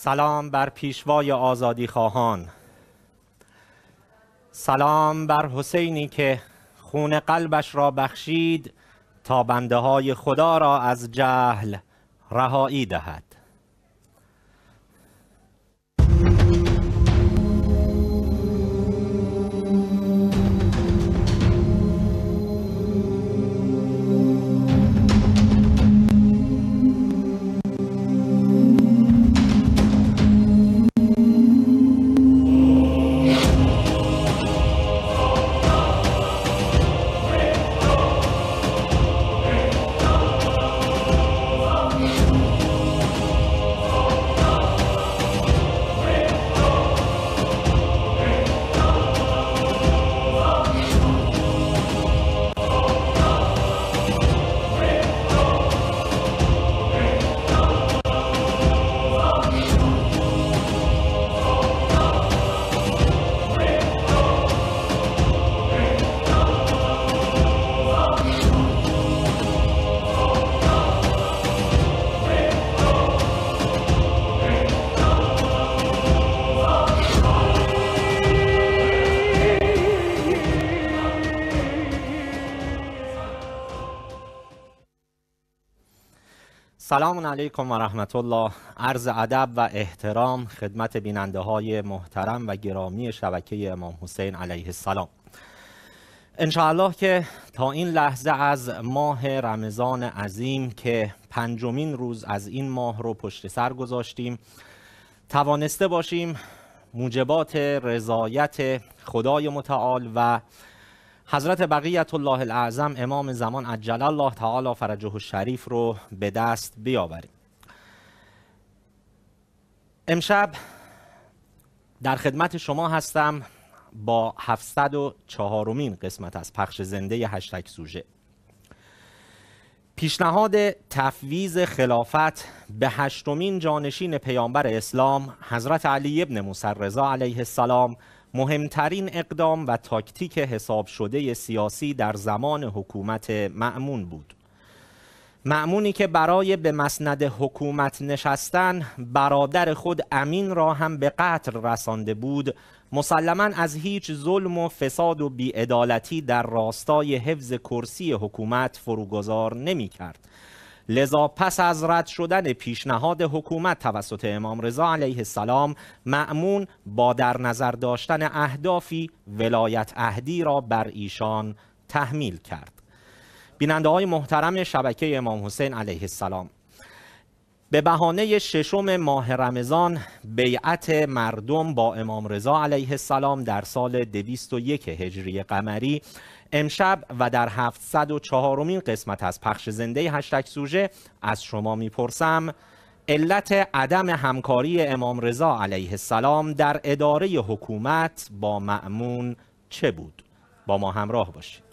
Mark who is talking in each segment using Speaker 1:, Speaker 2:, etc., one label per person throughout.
Speaker 1: سلام بر پیشوای آزادی خواهان سلام بر حسینی که خون قلبش را بخشید تا بنده های خدا را از جهل رهایی دهد سلام علیکم و رحمت الله عرض ادب و احترام خدمت بیننده های محترم و گرامی شبکه امام حسین علیه السلام انشاءالله که تا این لحظه از ماه رمضان عظیم که پنجمین روز از این ماه رو پشت سر گذاشتیم توانسته باشیم موجبات رضایت خدای متعال و حضرت بقیت الله الاعظم امام زمان عجل الله تعالی فرجه شریف رو به دست بیاوریم امشب در خدمت شما هستم با 704 مین قسمت از پخش زنده هشتک سوژه پیشنهاد تفویز خلافت به هشتمین جانشین پیامبر اسلام حضرت علی ابن موسی رضا علیه السلام مهمترین اقدام و تاکتیک حساب شده سیاسی در زمان حکومت معمون بود معمونی که برای به مسند حکومت نشستن برادر خود امین را هم به قتل رسانده بود مسلما از هیچ ظلم و فساد و بیعدالتی در راستای حفظ کرسی حکومت فروگذار نمی کرد لذا پس از رد شدن پیشنهاد حکومت توسط امام رضا علیه السلام معمون با در نظر داشتن اهدافی ولایت اهدی را بر ایشان تحمیل کرد بیننده های محترم شبکه امام حسین علیه السلام به بهانه ششم ماه رمضان بیعت مردم با امام رضا علیه السلام در سال 201 هجری قمری امشب و در 704 مین قسمت از پخش زنده هشتگ سوژه از شما میپرسم علت عدم همکاری امام رضا علیه السلام در اداره حکومت با معمون چه بود؟ با ما همراه باشید.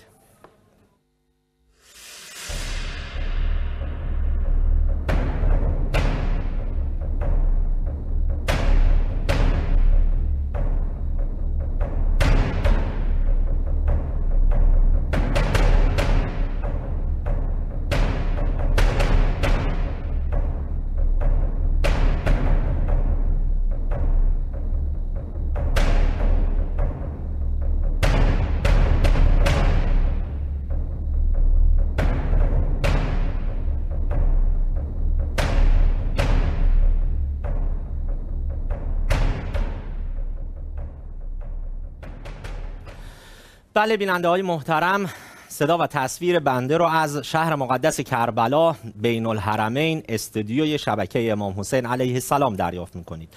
Speaker 1: بله بیننده های محترم صدا و تصویر بنده رو از شهر مقدس کربلا بین الحرمین استودیوی شبکه امام حسین علیه السلام دریافت میکنید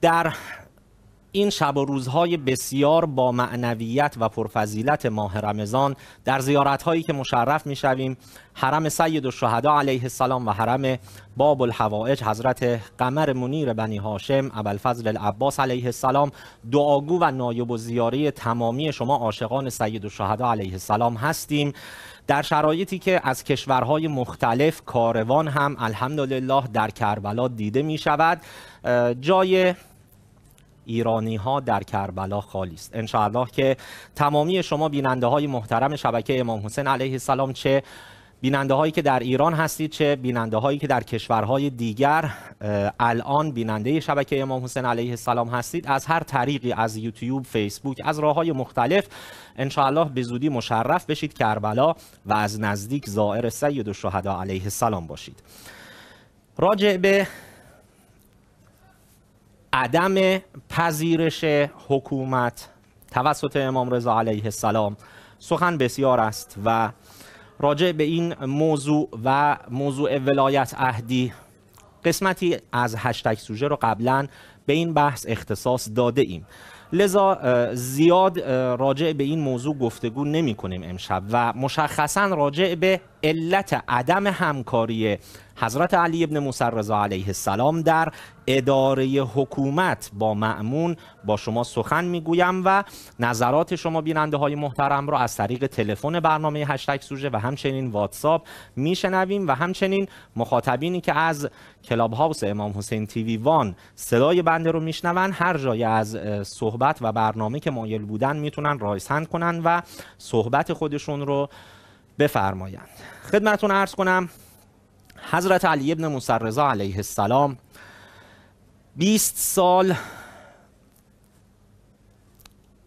Speaker 1: در این شب و روزهای بسیار با معنویت و پرفضیلت ماه رمضان در زیارت هایی که مشرف می شویم حرم سید شهدا علیه السلام و حرم باب الحوائج حضرت قمر منیر بنی هاشم ابوالفضل العباس علیه السلام دعاگو و نایب و زیاره تمامی شما عاشقان سید شهدا علیه السلام هستیم در شرایطی که از کشورهای مختلف کاروان هم الحمدلله در کربلا دیده می شود جای ایرانی ها در کربلا خالی است انشاءالله که تمامی شما بیننده های محترم شبکه امام حسین علیه السلام چه بیننده هایی که در ایران هستید چه بیننده هایی که در کشورهای دیگر الان بیننده شبکه امام حسین علیه السلام هستید از هر طریقی از یوتیوب فیسبوک از راه های مختلف انشاءالله به زودی مشرف بشید کربلا و از نزدیک زائر سید و علیه السلام باشید راجع به عدم پذیرش حکومت توسط امام رضا علیه السلام سخن بسیار است و راجع به این موضوع و موضوع ولایت اهدی قسمتی از هشتگ سوژه رو قبلا به این بحث اختصاص داده ایم لذا زیاد راجع به این موضوع گفتگو نمی کنیم امشب و مشخصا راجع به علت عدم همکاری حضرت علی ابن موسی رضا علیه السلام در اداره حکومت با معمون با شما سخن میگویم و نظرات شما بیننده های محترم را از طریق تلفن برنامه هشتگ سوژه و همچنین واتساپ میشنویم و همچنین مخاطبینی که از کلاب هاوس امام حسین تیوی وان صدای بنده رو میشنون هر جای از صحبت و برنامه که مایل بودن میتونن رایسند کنن و صحبت خودشون رو بفرمایند خدمتون عرض کنم حضرت علی ابن مسرزا علیه السلام 20 سال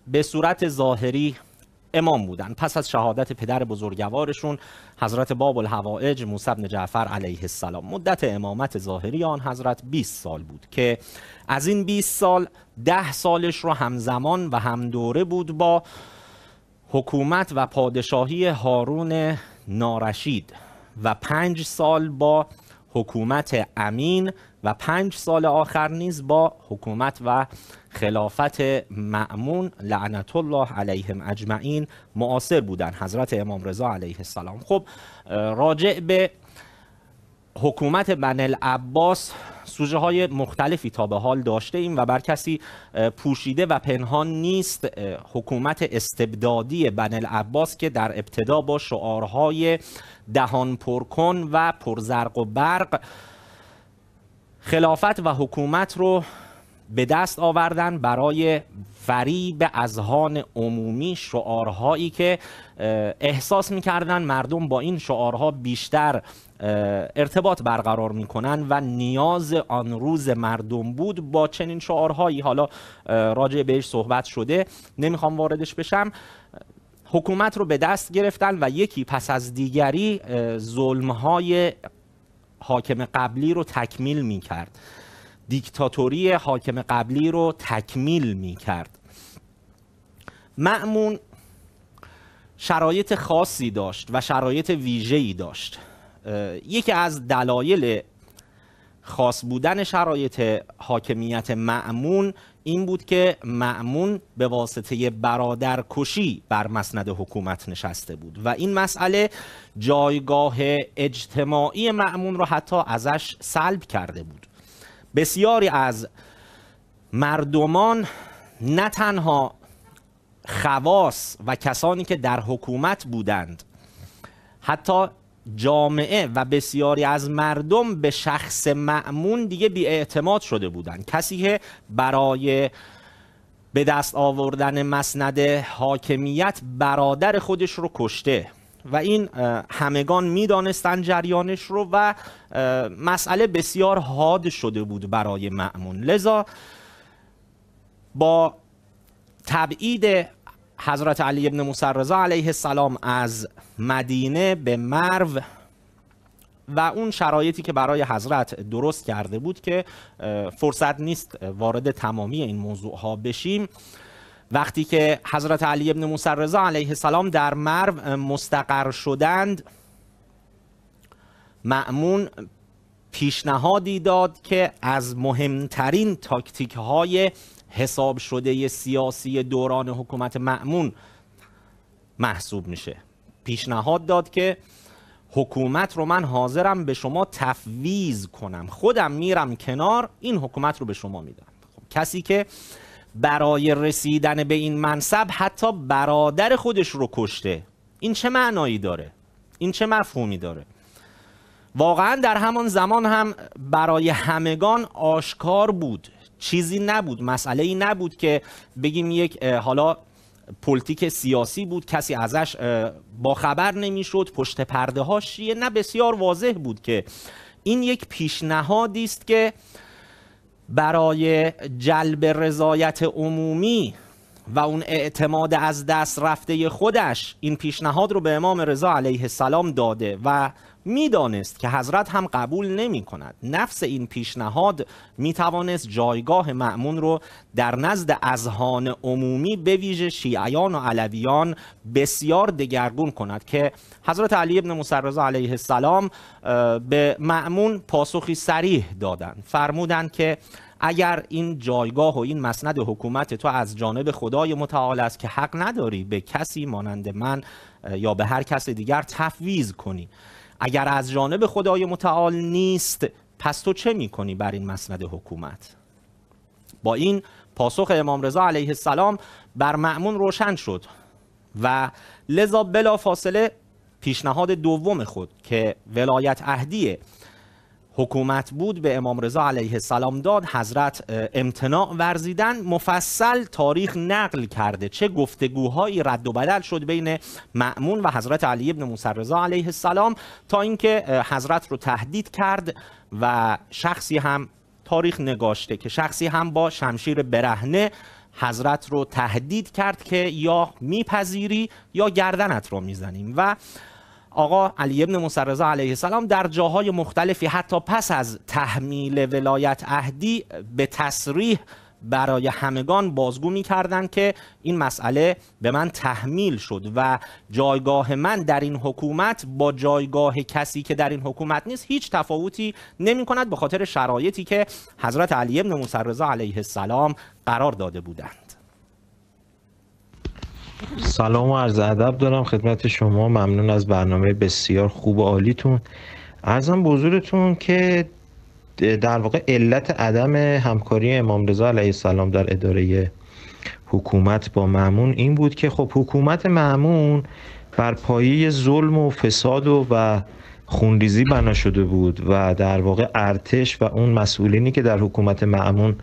Speaker 1: به صورت ظاهری امام بودن پس از شهادت پدر بزرگوارشون حضرت باب الحوائج موسی بن جعفر علیه السلام مدت امامت ظاهری آن حضرت 20 سال بود که از این 20 سال 10 سالش رو همزمان و همدوره بود با حکومت و پادشاهی هارون نارشید و پنج سال با حکومت امین و پنج سال آخر نیز با حکومت و خلافت معمون لعنت الله علیهم اجمعین معاصر بودن حضرت امام رضا علیه السلام خب راجع به حکومت بن العباس سوژه های مختلفی تا به حال داشته ایم و بر کسی پوشیده و پنهان نیست حکومت استبدادی بن العباس که در ابتدا با شعارهای دهان پرکن و پرزرق و برق خلافت و حکومت رو به دست آوردن برای فریب ازهان عمومی شعارهایی که احساس میکردن مردم با این شعارها بیشتر ارتباط برقرار میکنن و نیاز آن روز مردم بود با چنین شعارهایی حالا راجع بهش صحبت شده نمیخوام واردش بشم حکومت رو به دست گرفتن و یکی پس از دیگری ظلمهای حاکم قبلی رو تکمیل میکرد دیکتاتوری حاکم قبلی رو تکمیل میکرد معمون شرایط خاصی داشت و شرایط ویژه‌ای داشت یکی از دلایل خاص بودن شرایط حاکمیت معمون این بود که معمون به واسطه کشی بر مسند حکومت نشسته بود و این مسئله جایگاه اجتماعی معمون را حتی ازش سلب کرده بود بسیاری از مردمان نه تنها خواص و کسانی که در حکومت بودند حتی جامعه و بسیاری از مردم به شخص معمون دیگه اعتماد شده بودن کسی که برای به دست آوردن مسند حاکمیت برادر خودش رو کشته و این همگان میدانستن جریانش رو و مسئله بسیار حاد شده بود برای معمون لذا با تبعید حضرت علی ابن مسرزا علیه السلام از مدینه به مرو و اون شرایطی که برای حضرت درست کرده بود که فرصت نیست وارد تمامی این موضوع ها بشیم وقتی که حضرت علی ابن مسرزا علیه السلام در مرو مستقر شدند معمون پیشنهادی داد که از مهمترین تاکتیک های حساب شده سیاسی دوران حکومت معمون محسوب میشه پیشنهاد داد که حکومت رو من حاضرم به شما تفویز کنم خودم میرم کنار این حکومت رو به شما میدم خب، کسی که برای رسیدن به این منصب حتی برادر خودش رو کشته این چه معنایی داره این چه مفهومی داره واقعا در همان زمان هم برای همگان آشکار بود چیزی نبود مسئله ای نبود که بگیم یک حالا پلتیک سیاسی بود کسی ازش با خبر نمیشد پشت پرده هاش نه بسیار واضح بود که این یک پیشنهادی است که برای جلب رضایت عمومی و اون اعتماد از دست رفته خودش این پیشنهاد رو به امام رضا علیه السلام داده و میدانست که حضرت هم قبول نمی کند نفس این پیشنهاد می توانست جایگاه معمون رو در نزد اذهان عمومی به ویژه شیعیان و علویان بسیار دگرگون کند که حضرت علی ابن مسرزا علیه السلام به معمون پاسخی سریح دادند فرمودند که اگر این جایگاه و این مسند حکومت تو از جانب خدای متعال است که حق نداری به کسی مانند من یا به هر کس دیگر تفویز کنی اگر از جانب خدای متعال نیست پس تو چه میکنی بر این مسند حکومت با این پاسخ امام رضا علیه السلام بر معمون روشن شد و لذا بلا فاصله پیشنهاد دوم خود که ولایت اهدیه حکومت بود به امام رضا علیه السلام داد حضرت امتناع ورزیدن مفصل تاریخ نقل کرده چه گفتگوهایی رد و بدل شد بین معمون و حضرت علی ابن موسی رضا علیه السلام تا اینکه حضرت رو تهدید کرد و شخصی هم تاریخ نگاشته که شخصی هم با شمشیر برهنه حضرت رو تهدید کرد که یا میپذیری یا گردنت رو میزنیم و آقا علی ابن مسرزا علیه السلام در جاهای مختلفی حتی پس از تحمیل ولایت اهدی به تصریح برای همگان بازگو می کردن که این مسئله به من تحمیل شد و جایگاه من در این حکومت با جایگاه کسی که در این حکومت نیست هیچ تفاوتی نمی کند به خاطر شرایطی که حضرت علی ابن مسرزا علیه السلام قرار داده بودند
Speaker 2: سلام و عرض ادب دارم خدمت شما ممنون از برنامه بسیار خوب و عالیتون ارزم بزرگتون که در واقع علت عدم همکاری امام رضا علیه السلام در اداره حکومت با معمون این بود که خب حکومت معمون بر پایه ظلم و فساد و و خونریزی بنا شده بود و در واقع ارتش و اون مسئولینی که در حکومت معمون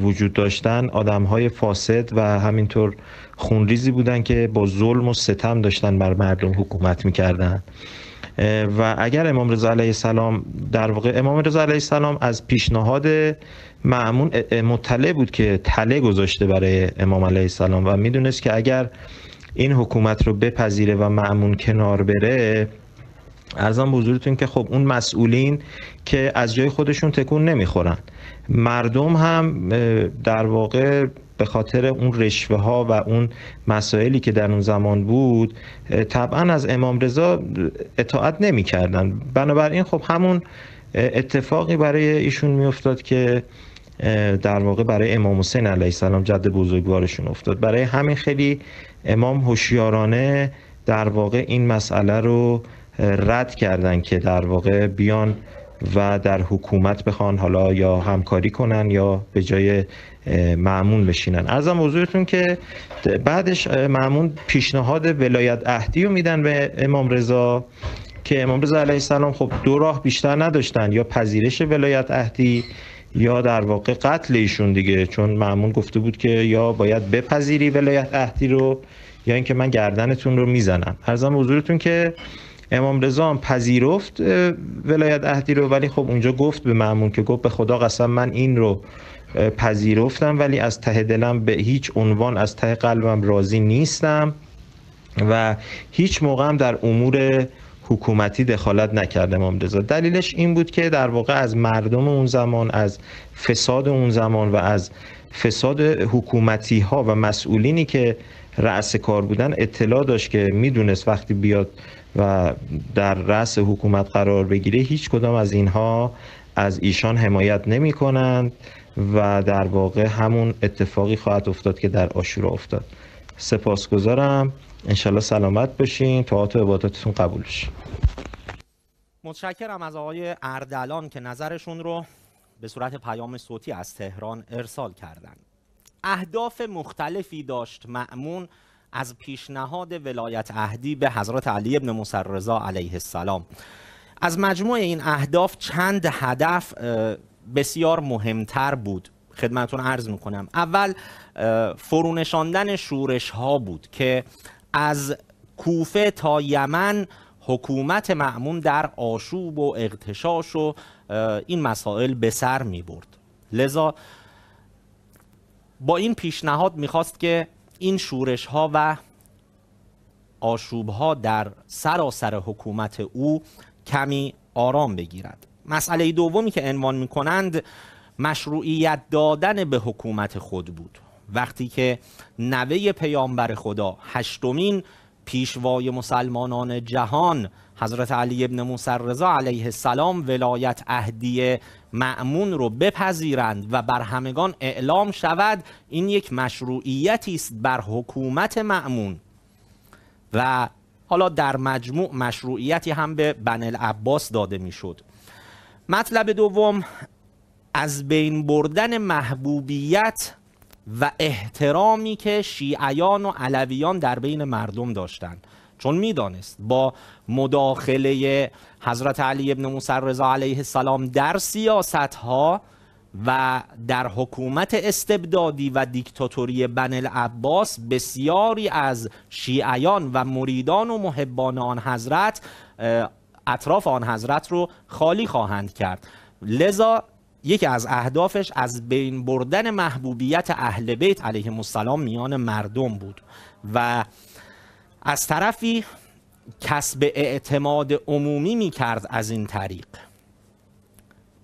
Speaker 2: وجود داشتن آدم های فاسد و همینطور خونریزی بودن که با ظلم و ستم داشتن بر مردم حکومت میکردن و اگر امام رضا علیه السلام در واقع امام رضا علیه السلام از پیشنهاد معمون مطلع بود که تله گذاشته برای امام علیه السلام و میدونست که اگر این حکومت رو بپذیره و معمون کنار بره ارزم به حضورتون که خب اون مسئولین که از جای خودشون تکون نمیخورن مردم هم در واقع به خاطر اون رشوه ها و اون مسائلی که در اون زمان بود طبعا از امام رضا اطاعت نمی کردن بنابراین خب همون اتفاقی برای ایشون می افتاد که در واقع برای امام حسین علیه السلام جد بزرگوارشون افتاد برای همین خیلی امام هوشیارانه در واقع این مسئله رو رد کردن که در واقع بیان و در حکومت بخوان حالا یا همکاری کنن یا به جای معمون بشینن ازم حضورتون که بعدش معمون پیشنهاد ولایت عهدی رو میدن به امام رضا که امام رضا علیه السلام خب دو راه بیشتر نداشتن یا پذیرش ولایت عهدی یا در واقع قتل ایشون دیگه چون معمون گفته بود که یا باید بپذیری ولایت عهدی رو یا اینکه من گردنتون رو میزنم ارزم حضورتون که امام رضا هم پذیرفت ولایت عهدی رو ولی خب اونجا گفت به معمون که گفت به خدا قسم من این رو پذیرفتم ولی از ته دلم به هیچ عنوان از ته قلبم راضی نیستم و هیچ موقع هم در امور حکومتی دخالت نکردم امامرضا دلیلش این بود که در واقع از مردم اون زمان از فساد اون زمان و از فساد حکومتی ها و مسئولینی که رأس کار بودن اطلاع داشت که میدونست وقتی بیاد و در رأس حکومت قرار بگیره هیچ کدام از اینها از ایشان حمایت نمی کنند و در واقع همون اتفاقی خواهد افتاد که در آشورا افتاد سپاسگزارم انشالله سلامت باشین طاعات و عباداتتون قبول
Speaker 1: متشکرم از آقای اردلان که نظرشون رو به صورت پیام صوتی از تهران ارسال کردند. اهداف مختلفی داشت معمون از پیشنهاد ولایت اهدی به حضرت علی ابن مصر علیه السلام از مجموع این اهداف چند هدف بسیار مهمتر بود خدمتون عرض میکنم اول فرونشاندن شورش ها بود که از کوفه تا یمن حکومت معمون در آشوب و اغتشاش و این مسائل به سر می برد لذا با این پیشنهاد میخواست که این شورش ها و آشوب ها در سراسر حکومت او کمی آرام بگیرد مسئله دومی که عنوان میکنند مشروعیت دادن به حکومت خود بود وقتی که نوه پیامبر خدا هشتمین پیشوای مسلمانان جهان حضرت علی ابن موسر رضا علیه السلام ولایت اهدی معمون رو بپذیرند و بر همگان اعلام شود این یک مشروعیتی است بر حکومت معمون و حالا در مجموع مشروعیتی هم به بن العباس داده میشد مطلب دوم از بین بردن محبوبیت و احترامی که شیعیان و علویان در بین مردم داشتند چون میدانست با مداخله حضرت علی ابن موسی رضا علیه السلام در سیاست ها و در حکومت استبدادی و دیکتاتوری بن العباس بسیاری از شیعیان و مریدان و محبان آن حضرت اطراف آن حضرت رو خالی خواهند کرد لذا یکی از اهدافش از بین بردن محبوبیت اهل بیت علیه السلام میان مردم بود و از طرفی کسب اعتماد عمومی می کرد از این طریق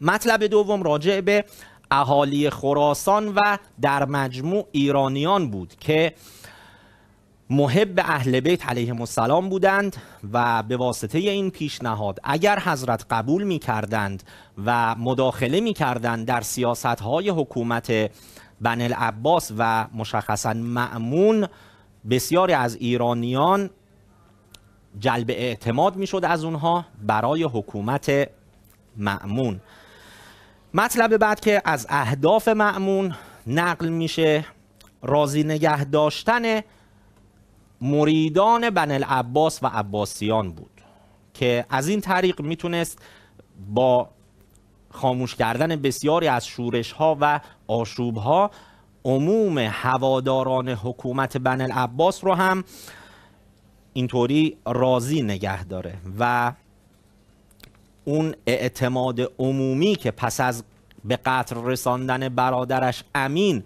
Speaker 1: مطلب دوم راجع به اهالی خراسان و در مجموع ایرانیان بود که محب اهل بیت علیه السلام بودند و به واسطه این پیشنهاد اگر حضرت قبول می کردند و مداخله می کردند در سیاست های حکومت بن العباس و مشخصا معمون بسیاری از ایرانیان جلب اعتماد می شد از اونها برای حکومت معمون مطلب بعد که از اهداف معمون نقل میشه راضی نگه داشتن مریدان بن العباس و عباسیان بود که از این طریق میتونست با خاموش کردن بسیاری از شورش ها و آشوب ها عموم هواداران حکومت بن العباس رو هم اینطوری راضی نگه داره و اون اعتماد عمومی که پس از به قطر رساندن برادرش امین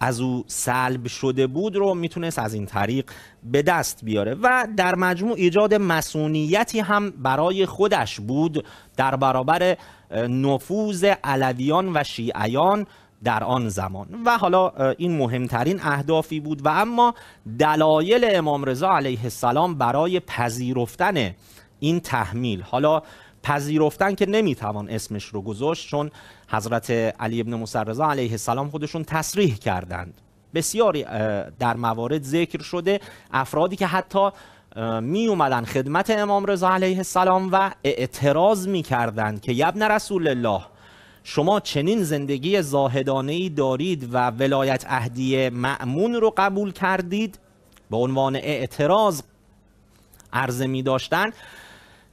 Speaker 1: از او سلب شده بود رو میتونست از این طریق به دست بیاره و در مجموع ایجاد مسئولیتی هم برای خودش بود در برابر نفوذ علویان و شیعیان در آن زمان و حالا این مهمترین اهدافی بود و اما دلایل امام رضا علیه السلام برای پذیرفتن این تحمیل حالا پذیرفتن که نمیتوان اسمش رو گذاشت چون حضرت علی ابن مسرزا علیه السلام خودشون تصریح کردند بسیاری در موارد ذکر شده افرادی که حتی می اومدن خدمت امام رضا علیه السلام و اعتراض می کردن که یبن رسول الله شما چنین زندگی زاهدانه ای دارید و ولایت اهدی معمون رو قبول کردید به عنوان اعتراض عرضه می داشتن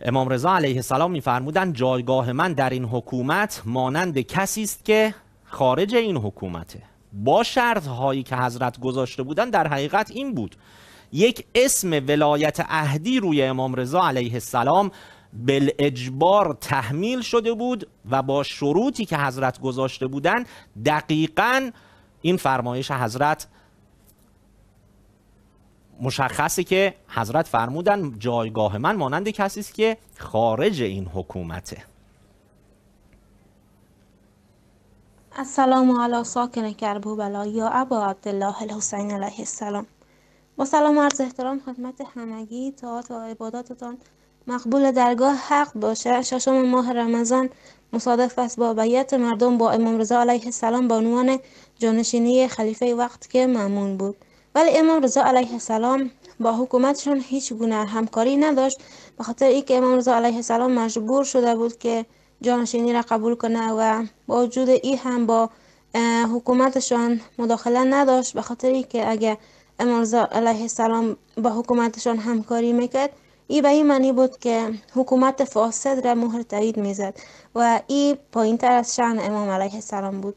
Speaker 1: امام رضا علیه السلام میفرمودند جایگاه من در این حکومت مانند کسی است که خارج این حکومته با شرط هایی که حضرت گذاشته بودند در حقیقت این بود یک اسم ولایت اهدی روی امام رضا علیه السلام بل اجبار تحمیل شده بود و با شروطی که حضرت گذاشته بودند دقیقا این فرمایش حضرت مشخصه که حضرت فرمودن جایگاه من مانند کسی است که خارج این حکومته
Speaker 3: السلام علی ساکن کربوبلا یا ابا عبدالله الحسین علیه السلام با سلام عرض احترام خدمت همگی تا تا عباداتتان مقبول درگاه حق باشه ششم ماه رمضان مصادف است با بیعت مردم با امام رضا علیه السلام به عنوان جانشینی خلیفه وقت که معمون بود ولی امام رضا علیه السلام با حکومتشون هیچ گونه همکاری نداشت به خاطر اینکه امام رضا علیه السلام مجبور شده بود که جانشینی را قبول کنه و با وجود ای هم با حکومتشان مداخله نداشت به خاطر اینکه اگر امام رضا علیه السلام با حکومتشان همکاری میکرد ای به این معنی بود که حکومت فاسد را مهر تایید میزد و ای پایین تر از شعن امام علیه السلام بود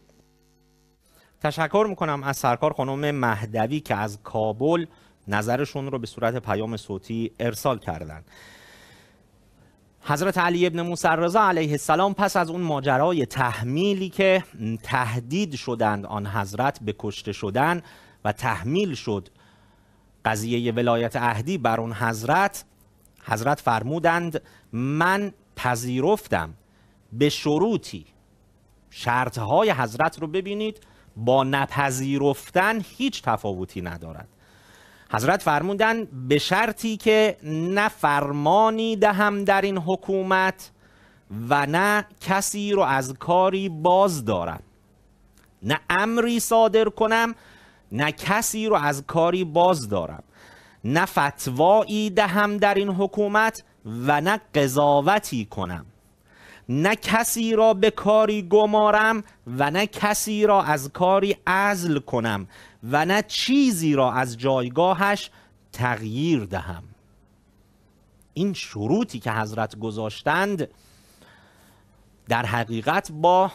Speaker 1: تشکر میکنم از سرکار خانم مهدوی که از کابل نظرشون رو به صورت پیام صوتی ارسال کردند. حضرت علی ابن موسر رضا علیه السلام پس از اون ماجرای تحمیلی که تهدید شدند آن حضرت به کشته شدن و تحمیل شد قضیه ولایت عهدی بر اون حضرت حضرت فرمودند من پذیرفتم به شروطی شرطهای حضرت رو ببینید با نپذیرفتن هیچ تفاوتی ندارد حضرت فرمودن به شرطی که نه فرمانی دهم در این حکومت و نه کسی رو از کاری باز دارم نه امری صادر کنم نه کسی رو از کاری باز دارم نه فتوایی دهم در این حکومت و نه قضاوتی کنم نه کسی را به کاری گمارم و نه کسی را از کاری عزل کنم و نه چیزی را از جایگاهش تغییر دهم این شروطی که حضرت گذاشتند در حقیقت با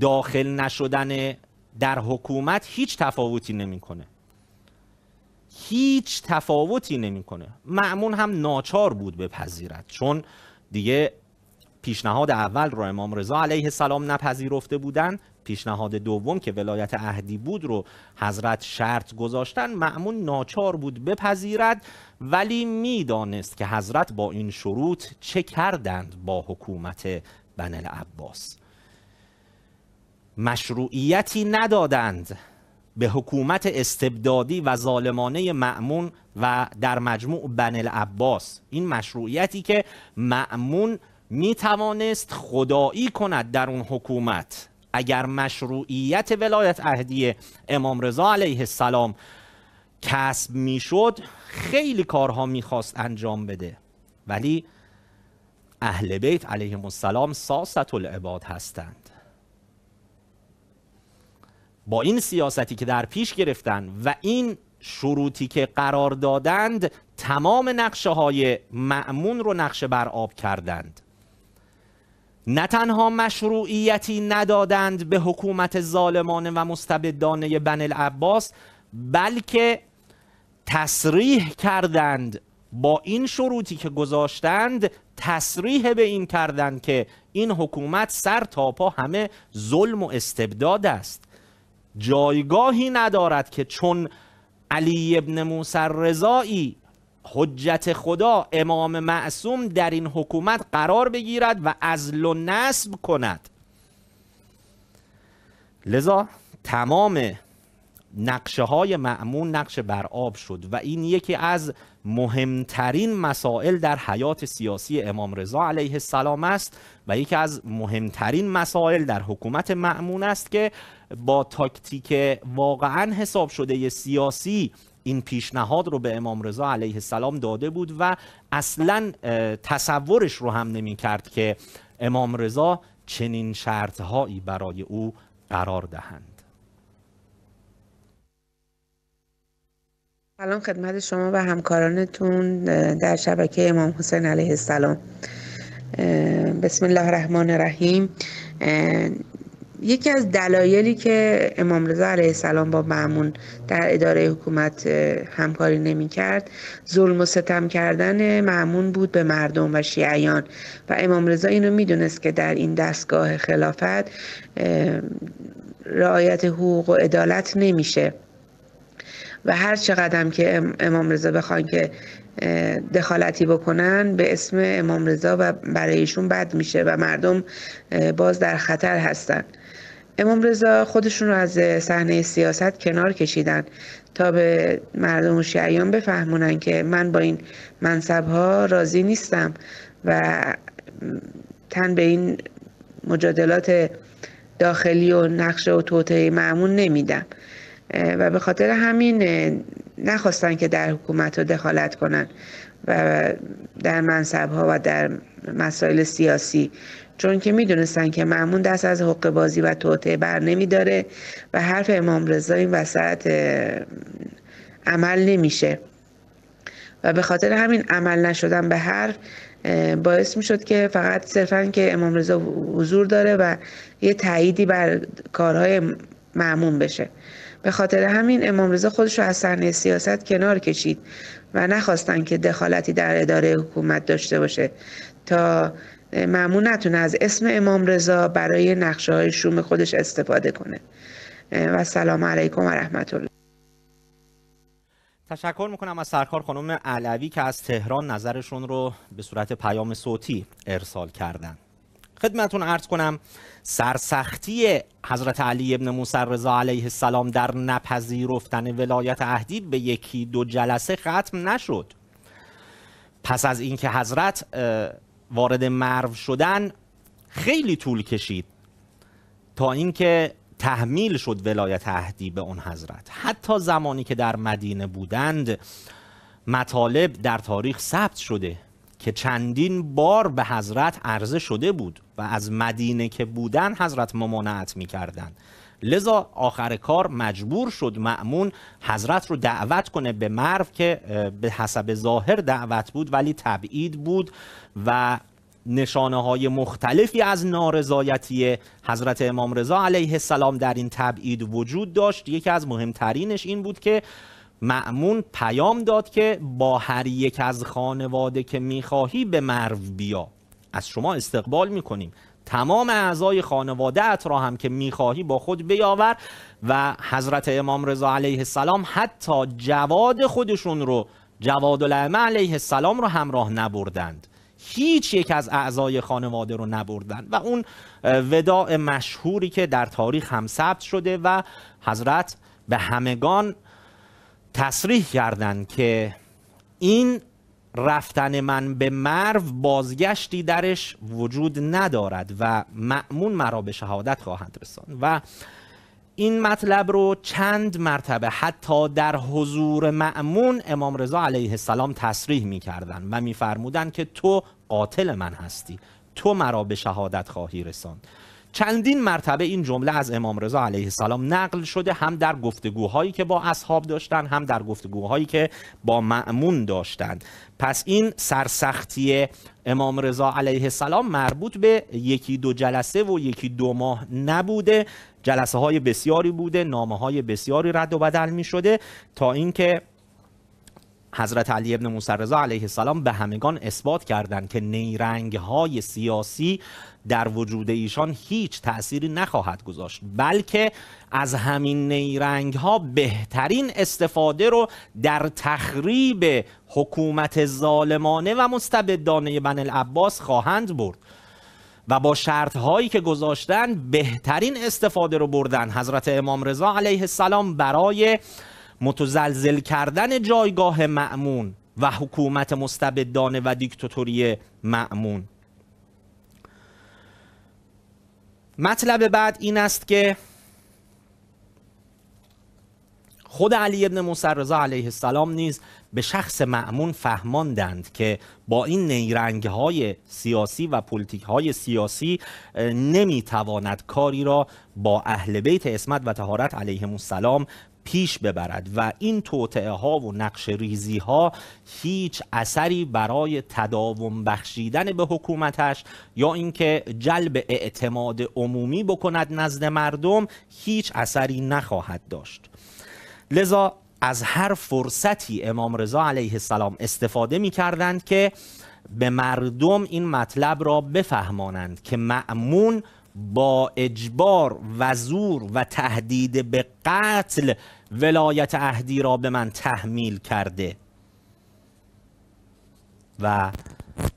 Speaker 1: داخل نشدن در حکومت هیچ تفاوتی نمیکنه هیچ تفاوتی نمیکنه معمون هم ناچار بود بپذیرد چون دیگه پیشنهاد اول را امام رضا علیه السلام نپذیرفته بودند پیشنهاد دوم که ولایت اهدی بود رو حضرت شرط گذاشتن معمون ناچار بود بپذیرد ولی میدانست که حضرت با این شروط چه کردند با حکومت بن العباس مشروعیتی ندادند به حکومت استبدادی و ظالمانه معمون و در مجموع بن العباس این مشروعیتی که معمون می توانست خدایی کند در اون حکومت اگر مشروعیت ولایت اهدی امام رضا علیه السلام کسب میشد خیلی کارها میخواست انجام بده ولی اهل بیت علیهم السلام ساست العباد هستند با این سیاستی که در پیش گرفتن و این شروطی که قرار دادند تمام نقشه های معمون رو نقشه بر آب کردند نه تنها مشروعیتی ندادند به حکومت ظالمانه و مستبدانه بن العباس بلکه تصریح کردند با این شروطی که گذاشتند تصریح به این کردند که این حکومت سر تا پا همه ظلم و استبداد است جایگاهی ندارد که چون علی ابن موسر رضایی حجت خدا امام معصوم در این حکومت قرار بگیرد و ازل و نسب کند لذا تمام نقشه های معمون نقشه بر آب شد و این یکی از مهمترین مسائل در حیات سیاسی امام رضا علیه السلام است و یکی از مهمترین مسائل در حکومت معمون است که با تاکتیک واقعا حساب شده سیاسی این پیشنهاد رو به امام رضا علیه السلام داده بود و اصلا تصورش رو هم نمی کرد که امام رضا چنین شرطهایی برای او قرار دهند
Speaker 4: سلام خدمت شما و همکارانتون در شبکه امام حسین علیه السلام بسم الله الرحمن الرحیم یکی از دلایلی که امام رضا علیه السلام با معمون در اداره حکومت همکاری نمی کرد ظلم و ستم کردن معمون بود به مردم و شیعیان و امام رضا اینو دونست که در این دستگاه خلافت رعایت حقوق و عدالت نمیشه و هر چقدر که امام رضا بخوان که دخالتی بکنن به اسم امام رضا و برایشون بد میشه و مردم باز در خطر هستند امام رضا خودشون رو از صحنه سیاست کنار کشیدن تا به مردم و شیعیان بفهمونن که من با این منصب ها راضی نیستم و تن به این مجادلات داخلی و نقشه و توطعه معمون نمیدم و به خاطر همین نخواستن که در حکومت رو دخالت کنن و در منصب ها و در مسائل سیاسی چون که میدونستن که معمون دست از حق بازی و توطعه بر نمیداره و حرف امام رضا این وسط عمل نمیشه و به خاطر همین عمل نشدن به حرف باعث می که فقط صرفا که امام رضا حضور داره و یه تاییدی بر کارهای معمون بشه به خاطر همین امام رضا خودش رو از صحنه سیاست کنار کشید و نخواستن که دخالتی در اداره حکومت داشته باشه تا معمون نتونه از اسم امام رضا برای نقشه های شوم خودش استفاده کنه و سلام علیکم و رحمت الله
Speaker 1: تشکر میکنم از سرکار خانم علوی که از تهران نظرشون رو به صورت پیام صوتی ارسال کردن خدمتون عرض کنم سرسختی حضرت علی ابن موسر رضا علیه السلام در نپذیرفتن ولایت عهدی به یکی دو جلسه ختم نشد پس از اینکه حضرت وارد مرو شدن خیلی طول کشید تا اینکه تحمیل شد ولایت اهدی به اون حضرت حتی زمانی که در مدینه بودند مطالب در تاریخ ثبت شده که چندین بار به حضرت عرضه شده بود و از مدینه که بودن حضرت ممانعت می لذا آخر کار مجبور شد معمون حضرت رو دعوت کنه به مرو که به حسب ظاهر دعوت بود ولی تبعید بود و نشانه های مختلفی از نارضایتی حضرت امام رضا علیه السلام در این تبعید وجود داشت یکی از مهمترینش این بود که معمون پیام داد که با هر یک از خانواده که میخواهی به مرو بیا از شما استقبال میکنیم تمام اعضای خانوادهت را هم که میخواهی با خود بیاور و حضرت امام رضا علیه السلام حتی جواد خودشون رو جواد العمه علیه السلام رو همراه نبردند هیچ یک از اعضای خانواده رو نبردند و اون وداع مشهوری که در تاریخ هم ثبت شده و حضرت به همگان تصریح کردند که این رفتن من به مرو بازگشتی درش وجود ندارد و معمون مرا به شهادت خواهند رساند و این مطلب رو چند مرتبه حتی در حضور معمون امام رضا علیه السلام تصریح می کردن و می که تو قاتل من هستی تو مرا به شهادت خواهی رساند چندین مرتبه این جمله از امام رضا علیه السلام نقل شده هم در گفتگوهایی که با اصحاب داشتن هم در گفتگوهایی که با معمون داشتند پس این سرسختی امام رضا علیه السلام مربوط به یکی دو جلسه و یکی دو ماه نبوده جلسه های بسیاری بوده نامه های بسیاری رد و بدل می شده تا اینکه حضرت علی ابن موسی رضا علیه السلام به همگان اثبات کردند که نیرنگ های سیاسی در وجود ایشان هیچ تأثیری نخواهد گذاشت بلکه از همین نیرنگ ها بهترین استفاده رو در تخریب حکومت ظالمانه و مستبدانه بن العباس خواهند برد و با شرط هایی که گذاشتن بهترین استفاده رو بردن حضرت امام رضا علیه السلام برای متزلزل کردن جایگاه معمون و حکومت مستبدانه و دیکتاتوری معمون مطلب بعد این است که خود علی ابن مسرزا علیه السلام نیز به شخص معمون فهماندند که با این نیرنگ های سیاسی و پولیتیک های سیاسی نمیتواند کاری را با اهل بیت اسمت و تهارت علیه السلام پیش ببرد و این توطعه ها و نقش ریزی ها هیچ اثری برای تداوم بخشیدن به حکومتش یا اینکه جلب اعتماد عمومی بکند نزد مردم هیچ اثری نخواهد داشت لذا از هر فرصتی امام رضا علیه السلام استفاده می کردند که به مردم این مطلب را بفهمانند که معمون با اجبار و زور و تهدید به قتل ولایت اهدی را به من تحمیل کرده و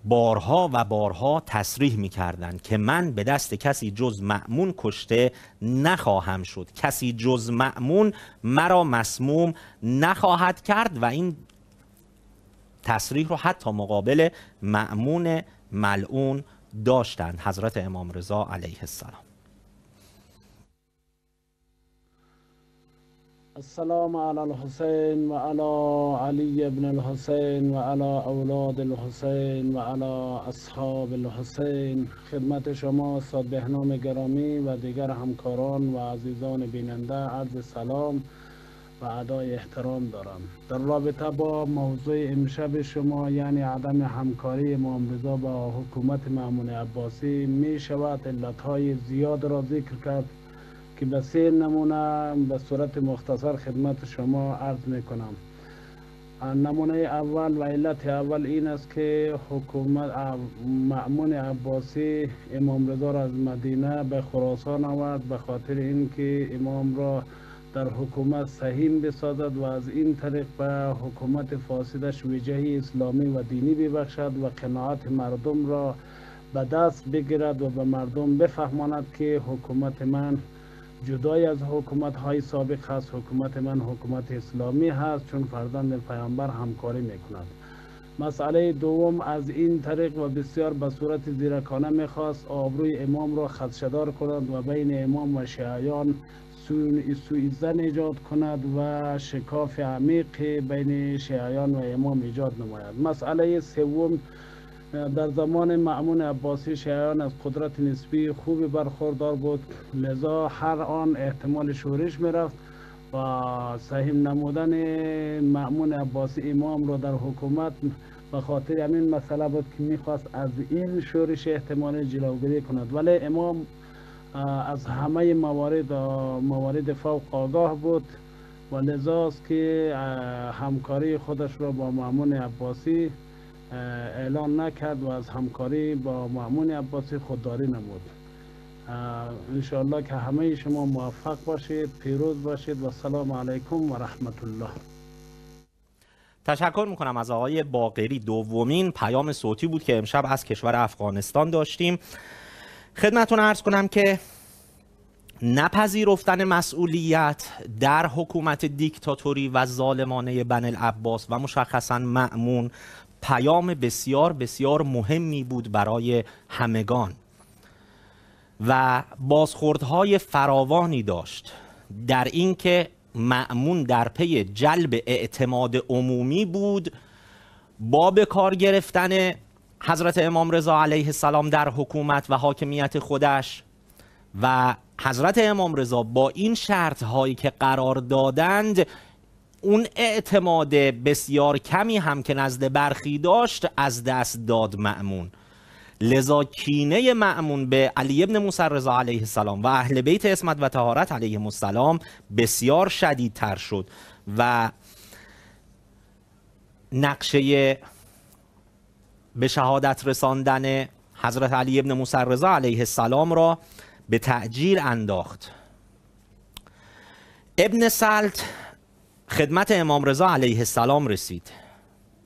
Speaker 1: بارها و بارها تصریح می کردن که من به دست کسی جز معمون کشته نخواهم شد کسی جز معمون مرا مسموم نخواهد کرد و این تصریح رو حتی مقابل معمون ملعون داشتند حضرت امام رضا علیه السلام
Speaker 5: السلام على الحسين وعلى علي بن الحسين وعلى اولاد و وعلى اصحاب الحسین خدمت شما استاد بهنام گرامی و دیگر همکاران و عزیزان بیننده عرض سلام و ادای احترام دارم در رابطه با موضوع امشب شما یعنی عدم همکاری امام رضا با حکومت معمون عباسی می شود علتهای زیاد را ذکر کرد که به سه نمونه به صورت مختصر خدمت شما عرض می کنم نمونه اول و علت اول این است که حکومت معمون عباسی امام رضا را از مدینه به خراسان آورد به خاطر اینکه امام را در حکومت سهیم بسازد و از این طریق به حکومت فاسدش وجهی اسلامی و دینی ببخشد و قناعت مردم را به دست بگیرد و به مردم بفهماند که حکومت من جدای از حکومت های سابق هست حکومت من حکومت اسلامی هست چون فرزند پیامبر همکاری میکند مسئله دوم از این طریق و بسیار به صورت زیرکانه میخواست آبروی امام را خدشدار کند و بین امام و شیعیان سویزن ایجاد کند و شکاف عمیق بین شیعیان و امام ایجاد نماید مسئله سوم در زمان معمون عباسی شیعیان از قدرت نسبی خوبی برخوردار بود لذا هر آن احتمال شورش میرفت و سهم نمودن معمون عباسی امام را در حکومت به خاطر همین مسئله بود که میخواست از این شورش احتمال جلوگیری کند ولی امام از همه موارد موارد فوق آگاه بود و لذاست که همکاری خودش را با معمون عباسی اعلان نکرد و از همکاری با معمون عباسی خودداری نمود انشاءالله که همه شما موفق باشید پیروز باشید و سلام علیکم و رحمت الله
Speaker 1: تشکر میکنم از آقای باقری دومین پیام صوتی بود که امشب از کشور افغانستان داشتیم خدمتون ارز کنم که نپذیرفتن مسئولیت در حکومت دیکتاتوری و ظالمانه بن العباس و مشخصا معمون پیام بسیار بسیار مهمی بود برای همگان و بازخوردهای فراوانی داشت در اینکه معمون در پی جلب اعتماد عمومی بود با به کار گرفتن حضرت امام رضا علیه السلام در حکومت و حاکمیت خودش و حضرت امام رضا با این شرط هایی که قرار دادند اون اعتماد بسیار کمی هم که نزد برخی داشت از دست داد معمون لذا کینه معمون به علی ابن موسی رضا علیه السلام و اهل بیت اسمت و تهارت علیه السلام بسیار شدیدتر شد و نقشه به شهادت رساندن حضرت علی ابن مسرزا علیه السلام را به تأجیل انداخت ابن سلت خدمت امام رضا علیه السلام رسید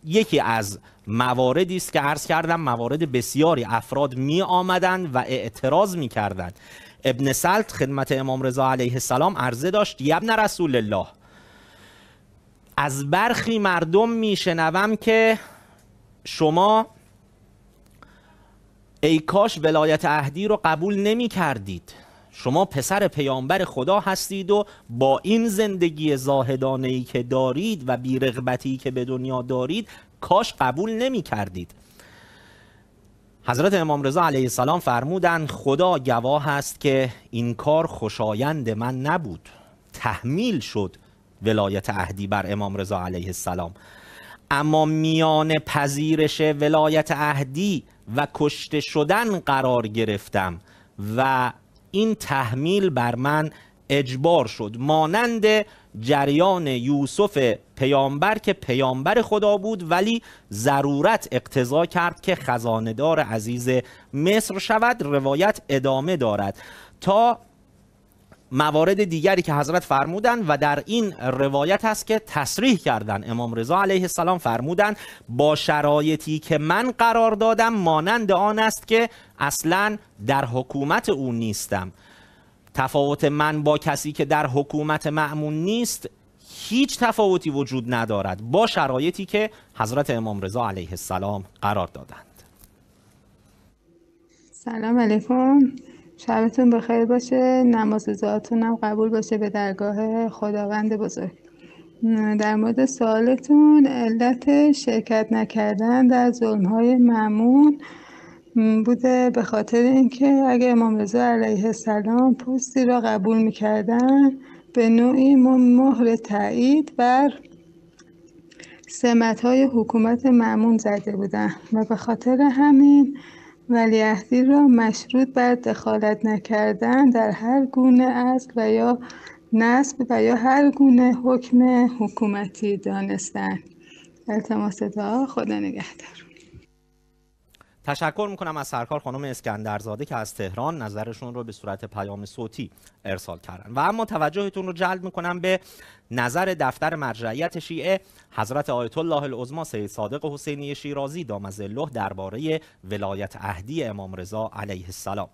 Speaker 1: یکی از مواردی است که عرض کردم موارد بسیاری افراد می آمدن و اعتراض می کردن. ابن سلت خدمت امام رضا علیه السلام عرضه داشت یبن رسول الله از برخی مردم میشنوم که شما ای کاش ولایت اهدی رو قبول نمی کردید شما پسر پیامبر خدا هستید و با این زندگی زاهدانه ای که دارید و بی رغبتی که به دنیا دارید کاش قبول نمی کردید حضرت امام رضا علیه السلام فرمودن خدا گواه است که این کار خوشایند من نبود تحمیل شد ولایت اهدی بر امام رضا علیه السلام اما میان پذیرش ولایت اهدی و کشته شدن قرار گرفتم و این تحمیل بر من اجبار شد مانند جریان یوسف پیامبر که پیامبر خدا بود ولی ضرورت اقتضا کرد که خزاندار عزیز مصر شود روایت ادامه دارد تا موارد دیگری که حضرت فرمودند و در این روایت هست که تصریح کردن امام رضا علیه السلام فرمودند با شرایطی که من قرار دادم مانند آن است که اصلا در حکومت او نیستم تفاوت من با کسی که در حکومت معمون نیست هیچ تفاوتی وجود ندارد با شرایطی که حضرت امام رضا علیه السلام قرار دادند
Speaker 4: سلام علیکم شبتون بخیر باشه نماز هم قبول باشه به درگاه خداوند بزرگ در مورد سوالتون علت شرکت نکردن در ظلم های معمون بوده به خاطر اینکه اگه امام رضا علیه السلام پوستی را قبول میکردن به نوعی مهر تایید بر سمت های حکومت معمون زده بودن و به خاطر همین ولیعهدی را مشروط بر دخالت نکردن در هر گونه اصل و یا نصب و یا هر گونه حکم حکومتی دانستن التماس دعا خدا نگهدار
Speaker 1: تشکر میکنم از سرکار خانم اسکندرزاده که از تهران نظرشون رو به صورت پیام صوتی ارسال کردن و اما توجهتون رو جلب میکنم به نظر دفتر مرجعیت شیعه حضرت آیت الله العظما سید صادق حسینی شیرازی الله درباره ولایت اهدی امام رضا علیه السلام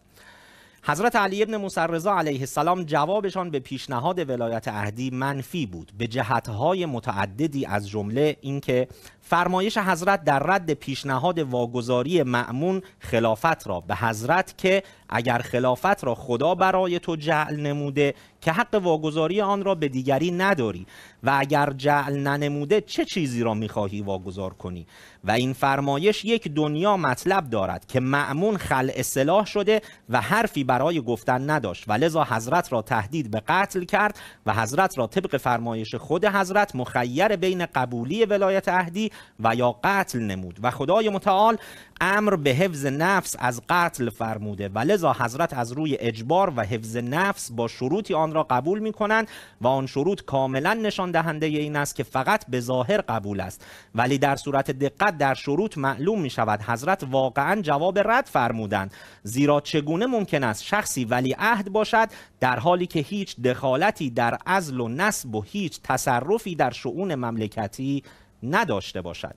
Speaker 1: حضرت علی ابن مسرزا علیه السلام جوابشان به پیشنهاد ولایت اهدی منفی بود به جهتهای متعددی از جمله اینکه فرمایش حضرت در رد پیشنهاد واگذاری معمون خلافت را به حضرت که اگر خلافت را خدا برای تو جعل نموده که حق واگذاری آن را به دیگری نداری و اگر جعل ننموده چه چیزی را میخواهی واگذار کنی و این فرمایش یک دنیا مطلب دارد که معمون خل اصلاح شده و حرفی برای گفتن نداشت و لذا حضرت را تهدید به قتل کرد و حضرت را طبق فرمایش خود حضرت مخیر بین قبولی ولایت اهدی و یا قتل نمود و خدای متعال امر به حفظ نفس از قتل فرموده و لذا حضرت از روی اجبار و حفظ نفس با شروطی آن را قبول می کنند و آن شروط کاملا نشان دهنده این است که فقط به ظاهر قبول است ولی در صورت دقت در شروط معلوم می شود حضرت واقعا جواب رد فرمودند زیرا چگونه ممکن است شخصی ولی عهد باشد در حالی که هیچ دخالتی در ازل و نسب و هیچ تصرفی در شؤون مملکتی نداشته باشد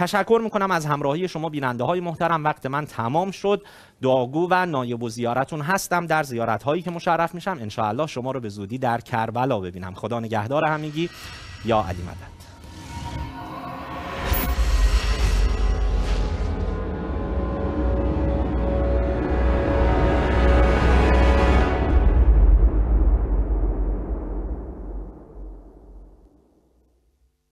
Speaker 1: تشکر میکنم از همراهی شما بیننده های محترم وقت من تمام شد داگو و نایب و زیارتون هستم در زیارت هایی که مشرف میشم انشاءالله شما رو به زودی در کربلا ببینم خدا نگهدار همگی یا علی مدد